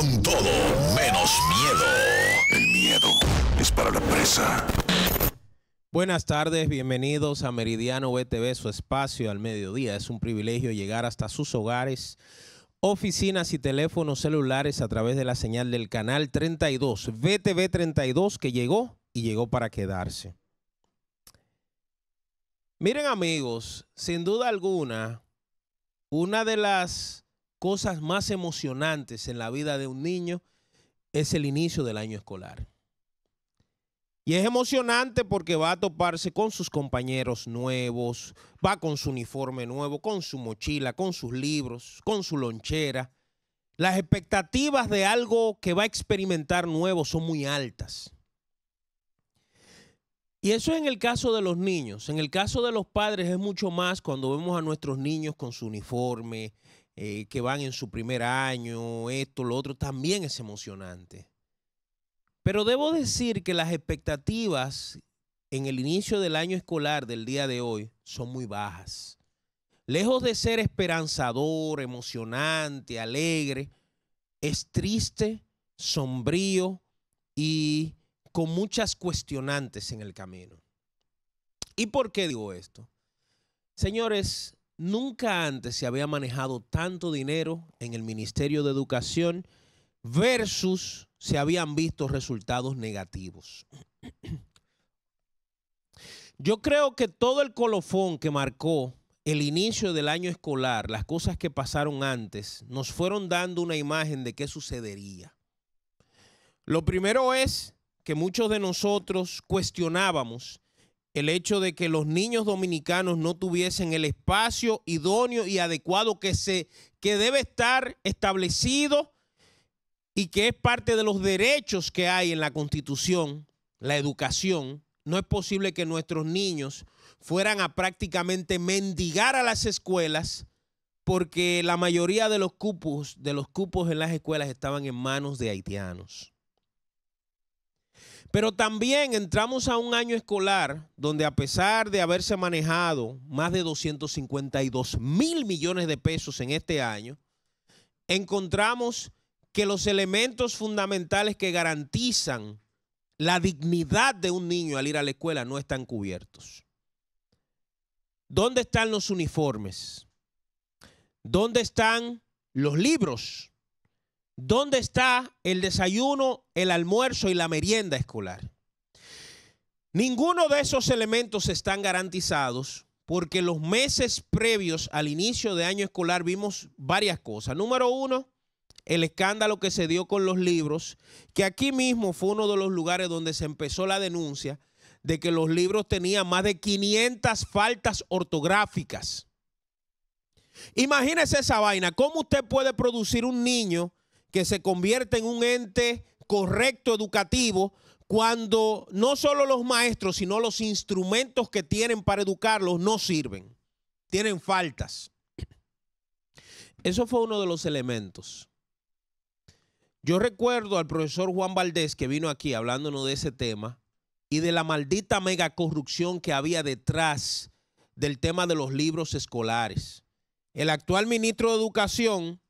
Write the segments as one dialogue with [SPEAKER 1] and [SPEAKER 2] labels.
[SPEAKER 1] con todo menos miedo. El miedo es para la presa. Buenas tardes, bienvenidos a Meridiano BTV, su espacio al mediodía. Es un privilegio llegar hasta sus hogares, oficinas y teléfonos celulares a través de la señal del canal 32, BTV 32, que llegó y llegó para quedarse. Miren amigos, sin duda alguna, una de las cosas más emocionantes en la vida de un niño es el inicio del año escolar. Y es emocionante porque va a toparse con sus compañeros nuevos, va con su uniforme nuevo, con su mochila, con sus libros, con su lonchera. Las expectativas de algo que va a experimentar nuevo son muy altas. Y eso es en el caso de los niños. En el caso de los padres es mucho más cuando vemos a nuestros niños con su uniforme, eh, que van en su primer año, esto, lo otro, también es emocionante. Pero debo decir que las expectativas en el inicio del año escolar del día de hoy son muy bajas. Lejos de ser esperanzador, emocionante, alegre, es triste, sombrío y con muchas cuestionantes en el camino. ¿Y por qué digo esto? Señores, Nunca antes se había manejado tanto dinero en el Ministerio de Educación versus se habían visto resultados negativos. Yo creo que todo el colofón que marcó el inicio del año escolar, las cosas que pasaron antes, nos fueron dando una imagen de qué sucedería. Lo primero es que muchos de nosotros cuestionábamos el hecho de que los niños dominicanos no tuviesen el espacio idóneo y adecuado que, se, que debe estar establecido y que es parte de los derechos que hay en la Constitución, la educación, no es posible que nuestros niños fueran a prácticamente mendigar a las escuelas porque la mayoría de los cupos de los cupos en las escuelas estaban en manos de haitianos. Pero también entramos a un año escolar donde a pesar de haberse manejado más de 252 mil millones de pesos en este año, encontramos que los elementos fundamentales que garantizan la dignidad de un niño al ir a la escuela no están cubiertos. ¿Dónde están los uniformes? ¿Dónde están los libros? ¿Dónde está el desayuno, el almuerzo y la merienda escolar? Ninguno de esos elementos están garantizados porque los meses previos al inicio de año escolar vimos varias cosas. Número uno, el escándalo que se dio con los libros, que aquí mismo fue uno de los lugares donde se empezó la denuncia de que los libros tenían más de 500 faltas ortográficas. Imagínese esa vaina, ¿cómo usted puede producir un niño que se convierte en un ente correcto educativo cuando no solo los maestros, sino los instrumentos que tienen para educarlos no sirven, tienen faltas. Eso fue uno de los elementos. Yo recuerdo al profesor Juan Valdés que vino aquí hablándonos de ese tema y de la maldita megacorrupción que había detrás del tema de los libros escolares. El actual ministro de Educación,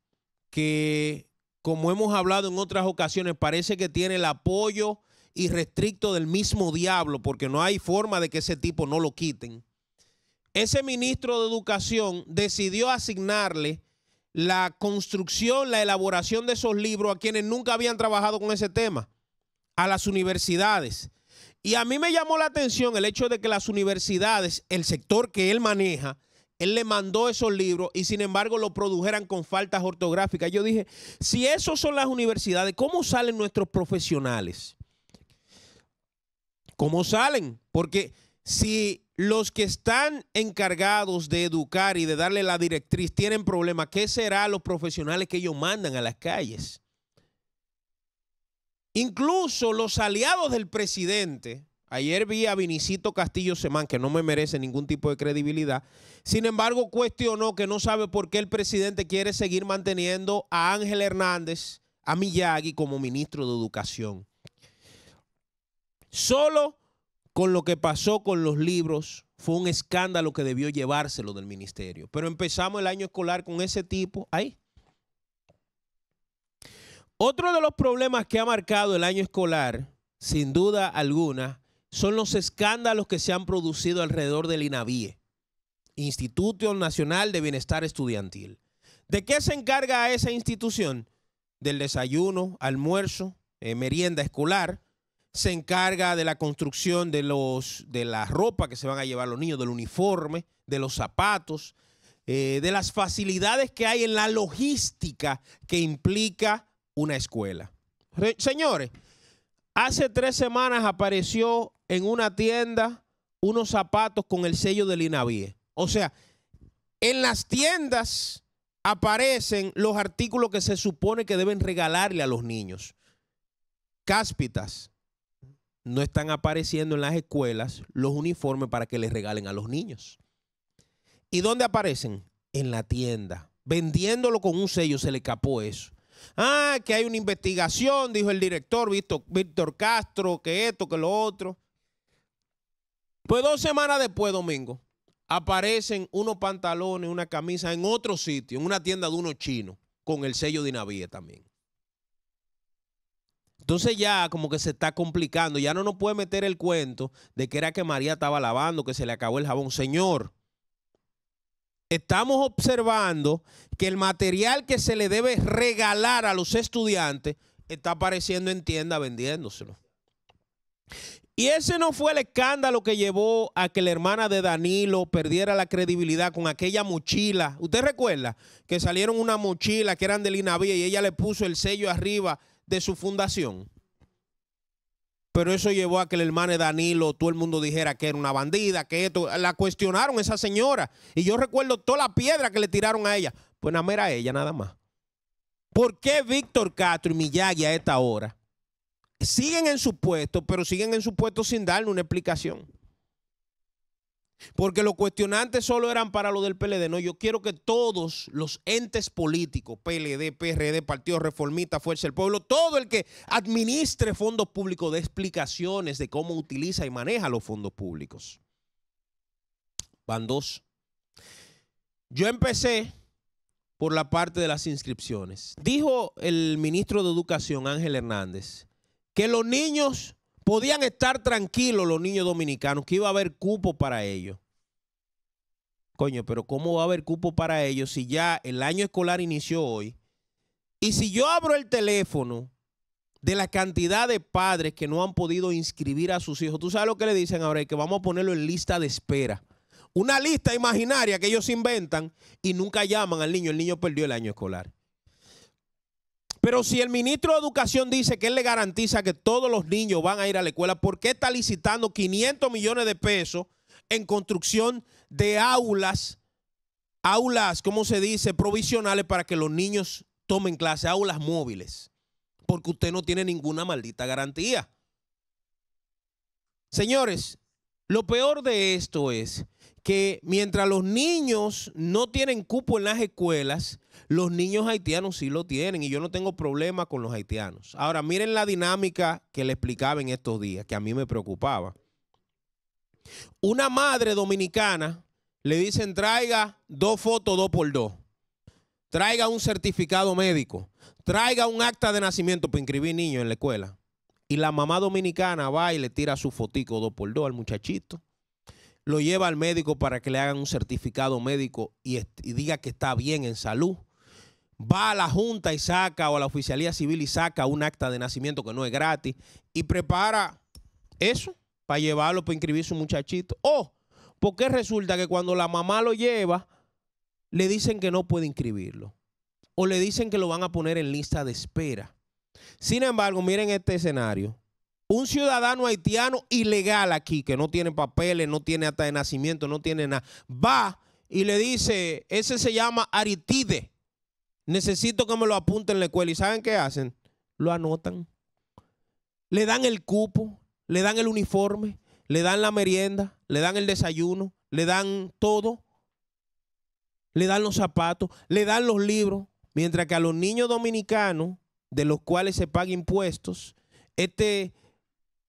[SPEAKER 1] que como hemos hablado en otras ocasiones, parece que tiene el apoyo irrestricto del mismo diablo, porque no hay forma de que ese tipo no lo quiten. Ese ministro de Educación decidió asignarle la construcción, la elaboración de esos libros a quienes nunca habían trabajado con ese tema, a las universidades. Y a mí me llamó la atención el hecho de que las universidades, el sector que él maneja, él le mandó esos libros y sin embargo lo produjeran con faltas ortográficas. Yo dije, si esos son las universidades, ¿cómo salen nuestros profesionales? ¿Cómo salen? Porque si los que están encargados de educar y de darle la directriz tienen problemas, ¿qué será los profesionales que ellos mandan a las calles? Incluso los aliados del presidente Ayer vi a Vinicito Castillo Semán, que no me merece ningún tipo de credibilidad. Sin embargo, cuestionó que no sabe por qué el presidente quiere seguir manteniendo a Ángel Hernández, a Miyagi, como ministro de Educación. Solo con lo que pasó con los libros fue un escándalo que debió llevárselo del ministerio. Pero empezamos el año escolar con ese tipo ahí. Otro de los problemas que ha marcado el año escolar, sin duda alguna, son los escándalos que se han producido alrededor del INAVIE, Instituto Nacional de Bienestar Estudiantil. ¿De qué se encarga esa institución? Del desayuno, almuerzo, eh, merienda escolar. Se encarga de la construcción de, los, de la ropa que se van a llevar los niños, del uniforme, de los zapatos, eh, de las facilidades que hay en la logística que implica una escuela. señores, Hace tres semanas apareció en una tienda unos zapatos con el sello de Linavie. O sea, en las tiendas aparecen los artículos que se supone que deben regalarle a los niños. Cáspitas no están apareciendo en las escuelas los uniformes para que les regalen a los niños. ¿Y dónde aparecen? En la tienda. Vendiéndolo con un sello se le capó eso. Ah, que hay una investigación, dijo el director Víctor, Víctor Castro, que esto, que lo otro. Pues dos semanas después, domingo, aparecen unos pantalones, una camisa en otro sitio, en una tienda de unos chinos, con el sello de Navia también. Entonces ya como que se está complicando, ya no nos puede meter el cuento de que era que María estaba lavando, que se le acabó el jabón. Señor, estamos observando que el material que se le debe regalar a los estudiantes está apareciendo en tienda vendiéndoselo. Y ese no fue el escándalo que llevó a que la hermana de Danilo perdiera la credibilidad con aquella mochila. ¿Usted recuerda que salieron una mochila que eran de Linavía y ella le puso el sello arriba de su fundación? pero eso llevó a que el hermano Danilo, todo el mundo dijera que era una bandida, que esto, la cuestionaron esa señora. Y yo recuerdo toda la piedra que le tiraron a ella. Pues nada, era ella nada más. ¿Por qué Víctor Castro y Miyagi a esta hora siguen en su puesto, pero siguen en su puesto sin darle una explicación? Porque los cuestionantes solo eran para lo del PLD. No, yo quiero que todos los entes políticos, PLD, PRD, Partido Reformista, Fuerza del Pueblo, todo el que administre fondos públicos de explicaciones de cómo utiliza y maneja los fondos públicos. Van dos. Yo empecé por la parte de las inscripciones. Dijo el ministro de Educación, Ángel Hernández, que los niños podían estar tranquilos los niños dominicanos, que iba a haber cupo para ellos. Coño, pero ¿cómo va a haber cupo para ellos si ya el año escolar inició hoy? Y si yo abro el teléfono de la cantidad de padres que no han podido inscribir a sus hijos, tú sabes lo que le dicen ahora, que vamos a ponerlo en lista de espera. Una lista imaginaria que ellos inventan y nunca llaman al niño, el niño perdió el año escolar. Pero si el ministro de Educación dice que él le garantiza que todos los niños van a ir a la escuela, ¿por qué está licitando 500 millones de pesos en construcción de aulas, aulas, ¿cómo se dice?, provisionales para que los niños tomen clase, aulas móviles? Porque usted no tiene ninguna maldita garantía. Señores, lo peor de esto es que mientras los niños no tienen cupo en las escuelas, los niños haitianos sí lo tienen y yo no tengo problema con los haitianos. Ahora, miren la dinámica que le explicaba en estos días, que a mí me preocupaba. Una madre dominicana le dicen traiga dos fotos dos por dos, traiga un certificado médico, traiga un acta de nacimiento para inscribir niños en la escuela. Y la mamá dominicana va y le tira su fotico 2 por 2 al muchachito. Lo lleva al médico para que le hagan un certificado médico y, diga que está bien en salud va a la Junta y saca, o a la Oficialía Civil y saca un acta de nacimiento que no es gratis, y prepara eso para llevarlo, para inscribir a su muchachito. O, porque resulta que cuando la mamá lo lleva, le dicen que no puede inscribirlo. O le dicen que lo van a poner en lista de espera. Sin embargo, miren este escenario. Un ciudadano haitiano ilegal aquí, que no tiene papeles, no tiene hasta de nacimiento, no tiene nada, va y le dice, ese se llama Aritide, necesito que me lo apunten en la escuela. ¿Y saben qué hacen? Lo anotan. Le dan el cupo, le dan el uniforme, le dan la merienda, le dan el desayuno, le dan todo, le dan los zapatos, le dan los libros. Mientras que a los niños dominicanos de los cuales se pagan impuestos, este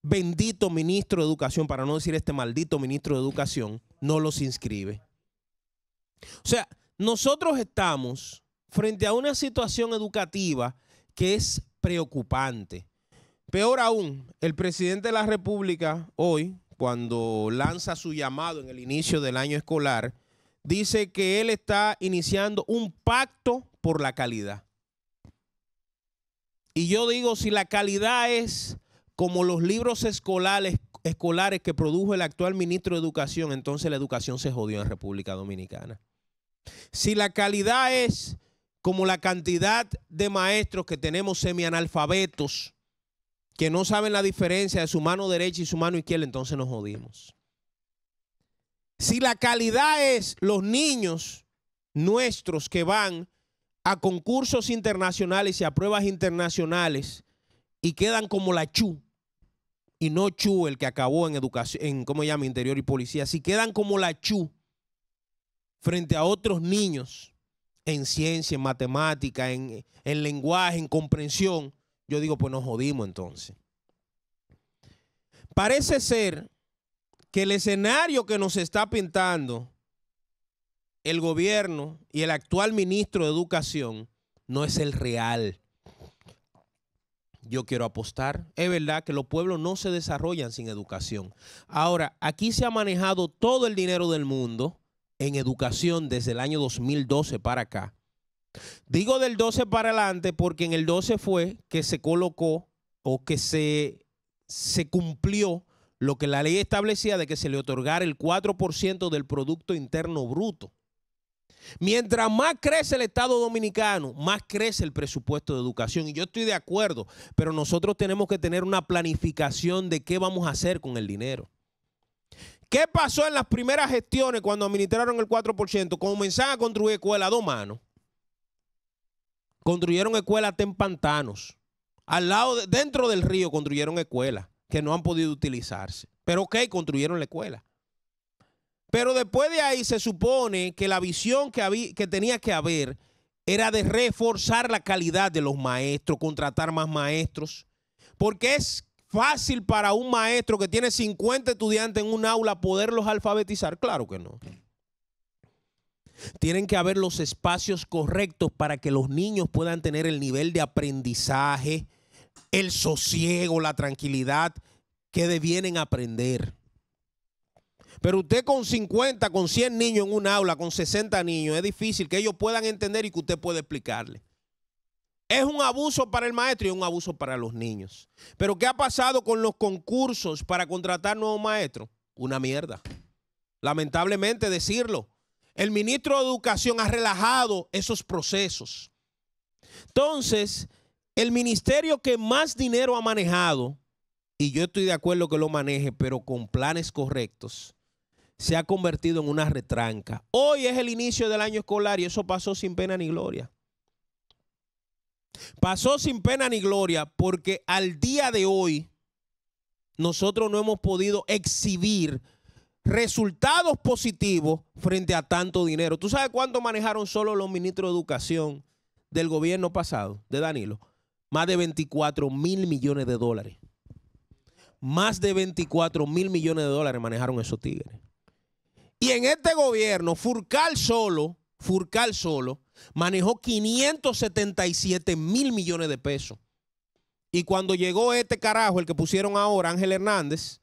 [SPEAKER 1] bendito ministro de Educación, para no decir este maldito ministro de Educación, no los inscribe. O sea, nosotros estamos frente a una situación educativa que es preocupante. Peor aún, el presidente de la República hoy, cuando lanza su llamado en el inicio del año escolar, dice que él está iniciando un pacto por la calidad. Y yo digo, si la calidad es como los libros escolares, escolares que produjo el actual ministro de Educación, entonces la educación se jodió en República Dominicana. Si la calidad es como la cantidad de maestros que tenemos semianalfabetos, que no saben la diferencia de su mano derecha y su mano izquierda, entonces nos jodimos. Si la calidad es los niños nuestros que van a concursos internacionales y a pruebas internacionales y quedan como la Chu y no Chu el que acabó en educación, en cómo llama interior y policía, si quedan como la Chu frente a otros niños en ciencia, en matemática, en, en lenguaje, en comprensión, yo digo, pues nos jodimos entonces. Parece ser que el escenario que nos está pintando el gobierno y el actual ministro de Educación no es el real. Yo quiero apostar. Es verdad que los pueblos no se desarrollan sin educación. Ahora, aquí se ha manejado todo el dinero del mundo en educación desde el año 2012 para acá. Digo del 12 para adelante porque en el 12 fue que se colocó o que se, se cumplió lo que la ley establecía de que se le otorgara el 4% del Producto Interno Bruto. Mientras más crece el Estado dominicano, más crece el presupuesto de educación. Y yo estoy de acuerdo, pero nosotros tenemos que tener una planificación de qué vamos a hacer con el dinero. ¿Qué pasó en las primeras gestiones cuando administraron el 4%? Comenzaron a construir escuelas a dos manos. Construyeron escuelas en pantanos. Al lado, dentro del río construyeron escuelas que no han podido utilizarse. Pero ok, construyeron la escuela. Pero después de ahí se supone que la visión que, tenía que haber era de reforzar la calidad de los maestros, contratar más maestros, porque es fácil para un maestro que tiene 50 estudiantes en un aula poderlos alfabetizar. Claro que no. Tienen que haber los espacios correctos para que los niños puedan tener el nivel de aprendizaje, el sosiego, la tranquilidad que devienen aprender. Pero usted con 50, con 100 niños en un aula, con 60 niños, es difícil que ellos puedan entender y que usted pueda explicarle. Es un abuso para el maestro y un abuso para los niños. Pero ¿qué ha pasado con los concursos para contratar nuevos maestros? Una mierda. Lamentablemente decirlo. El ministro de Educación ha relajado esos procesos. Entonces, el ministerio que más dinero ha manejado, y yo estoy de acuerdo que lo maneje, pero con planes correctos, se ha convertido en una retranca. Hoy es el inicio del año escolar y eso pasó sin pena ni gloria. Pasó sin pena ni gloria porque al día de hoy nosotros no hemos podido exhibir resultados positivos frente a tanto dinero. ¿Tú sabes cuánto manejaron solo los ministros de educación del gobierno pasado, de Danilo? Más de 24 mil millones de dólares. Más de 24 mil millones de dólares manejaron esos tigres. Y en este gobierno, Furcal solo, Furcal solo, manejó 577 mil millones de pesos. Y cuando llegó este carajo, el que pusieron ahora, Ángel Hernández,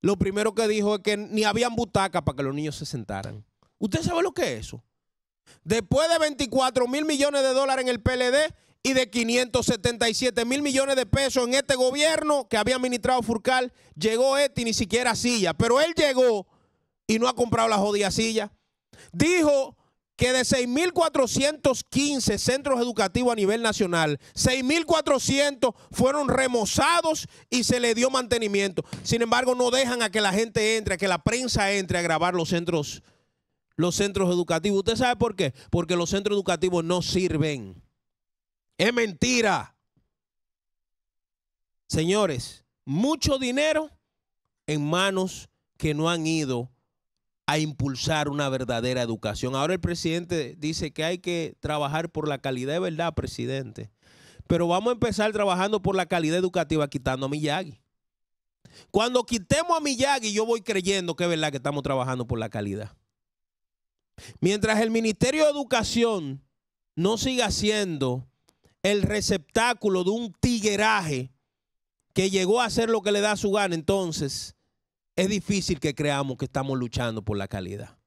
[SPEAKER 1] lo primero que dijo es que ni habían butacas para que los niños se sentaran. ¿Usted sabe lo que es eso? Después de 24 mil millones de dólares en el PLD y de 577 mil millones de pesos en este gobierno que había administrado Furcal, llegó este y ni siquiera silla. Pero él llegó y no ha comprado la jodiacilla. Dijo que de 6.415 centros educativos a nivel nacional, 6.400 fueron remozados y se le dio mantenimiento. Sin embargo, no dejan a que la gente entre, a que la prensa entre a grabar los centros, los centros educativos. ¿Usted sabe por qué? Porque los centros educativos no sirven. Es mentira. Señores, mucho dinero en manos que no han ido a impulsar una verdadera educación. Ahora el presidente dice que hay que trabajar por la calidad de verdad, presidente. Pero vamos a empezar trabajando por la calidad educativa quitando a Miyagi. Cuando quitemos a Miyagi, yo voy creyendo que es verdad que estamos trabajando por la calidad. Mientras el Ministerio de Educación no siga siendo el receptáculo de un tigueraje que llegó a hacer lo que le da su gana, entonces es difícil que creamos que estamos luchando por la calidad.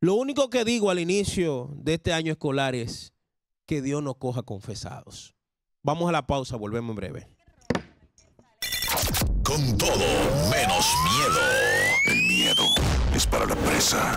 [SPEAKER 1] Lo único que digo al inicio de este año escolar es que Dios nos coja confesados. Vamos a la pausa, volvemos en breve. Con todo menos miedo. El miedo es para la presa.